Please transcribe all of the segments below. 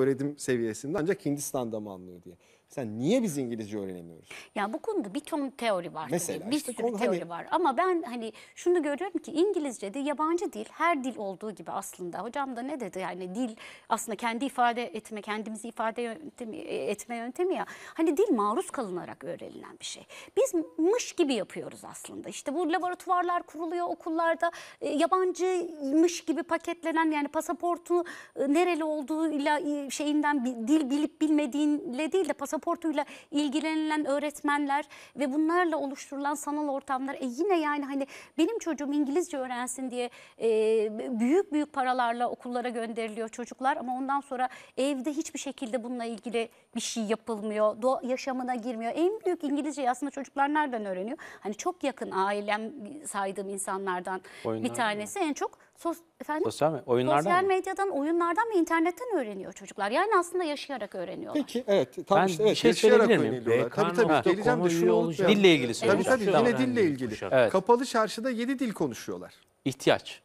öğretim seviyesinde ancak Hindistan'da mı anlıyor diye. Sen niye biz İngilizce öğrenemiyoruz? Ya bu konuda bir ton teori var. Mesela bir işte sürü konu teori hani- var ama ben hani şunu görüyorum ki İngilizce de yabancı dil her dil olduğu gibi aslında hocam da ne dedi yani dil aslında kendi ifade etme kendimizi ifade yöntemi, e, etme yöntemi ya hani dil maruz kalınarak öğrenilen bir şey. Biz mış gibi yapıyoruz aslında İşte bu laboratuvarlar kuruluyor okullarda e, yabancıymış gibi paketlenen yani pasaportu e, nereli olduğuyla e, şeyinden bi- dil bilip bilmediğinle değil de pasaport pasaportuyla ilgilenilen öğretmenler ve bunlarla oluşturulan sanal ortamlar e yine yani hani benim çocuğum İngilizce öğrensin diye e, büyük büyük paralarla okullara gönderiliyor çocuklar ama ondan sonra evde hiçbir şekilde bununla ilgili bir şey yapılmıyor. Do yaşamına girmiyor. En büyük İngilizce aslında çocuklar nereden öğreniyor? Hani çok yakın ailem saydığım insanlardan Oyunlar bir tanesi mi? en çok Sos, efendim? Sosyal medyadan Oyunlardan Sosyal mı? medyadan, oyunlardan ve internetten öğreniyor çocuklar. Yani aslında yaşayarak öğreniyorlar. Peki evet. Tam Ben işte, bir evet, şey yaşayarak söyleyebilir miyim? Tabii tabii. nokta Geleceğim de komu olacak. unutmayalım. Dille ilgili Tabii söylüyorum. tabii yine Öğrendiğim dille ilgili. Evet. Kapalı çarşıda yedi dil konuşuyorlar. İhtiyaç.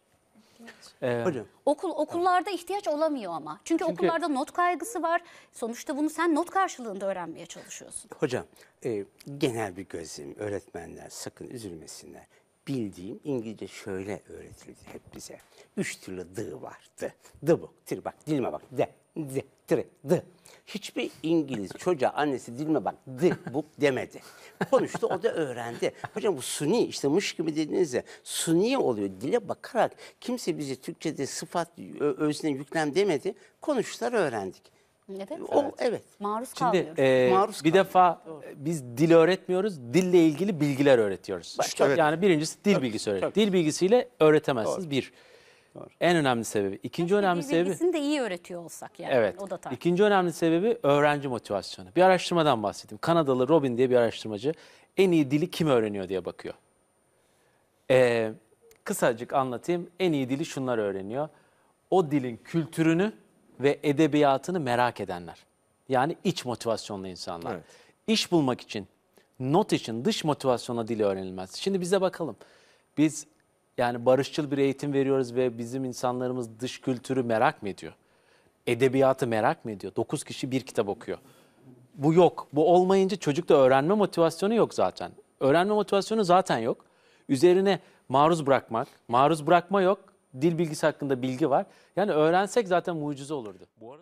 Ee, Hocam Okul okullarda ihtiyaç olamıyor ama. Çünkü, okullarda not kaygısı var. Sonuçta bunu sen not karşılığında öğrenmeye çalışıyorsun. Hocam, e, genel bir gözlem öğretmenler sakın üzülmesinler bildiğim İngilizce şöyle öğretildi hep bize. Üç türlü dı vardı. Dı bu, tir bak, dilime bak, de, de, tri, dı. Hiçbir İngiliz çocuğa annesi dilime bak, dı, bu demedi. Konuştu, o da öğrendi. Hocam bu suni, işte mış gibi dediğinizde suni oluyor. Dile bakarak kimse bize Türkçe'de sıfat özne yüklem demedi. Konuştular öğrendik. Evet. O, evet. Maruz Şimdi e, Maruz bir kalıyor. defa biz dil öğretmiyoruz, dille ilgili bilgiler öğretiyoruz. Bak, evet. Yani birincisi dil tabii, bilgisi öğret. Dil bilgisiyle öğretemezsiniz Doğru. bir. Doğru. En önemli sebebi. İkinci Keşke önemli sebebi... bilgisini de iyi öğretiyor olsak yani. Evet. O da tabii. İkinci önemli sebebi öğrenci motivasyonu. Bir araştırmadan bahsettim. Kanadalı Robin diye bir araştırmacı en iyi dili kim öğreniyor diye bakıyor. Ee, kısacık anlatayım. En iyi dili şunlar öğreniyor. O dilin kültürünü ve edebiyatını merak edenler. Yani iç motivasyonlu insanlar. Evet iş bulmak için, not için, dış motivasyona dil öğrenilmez. Şimdi bize bakalım. Biz yani barışçıl bir eğitim veriyoruz ve bizim insanlarımız dış kültürü merak mı ediyor? Edebiyatı merak mı ediyor? Dokuz kişi bir kitap okuyor. Bu yok. Bu olmayınca çocukta öğrenme motivasyonu yok zaten. Öğrenme motivasyonu zaten yok. Üzerine maruz bırakmak, maruz bırakma yok. Dil bilgisi hakkında bilgi var. Yani öğrensek zaten mucize olurdu. Bu arada...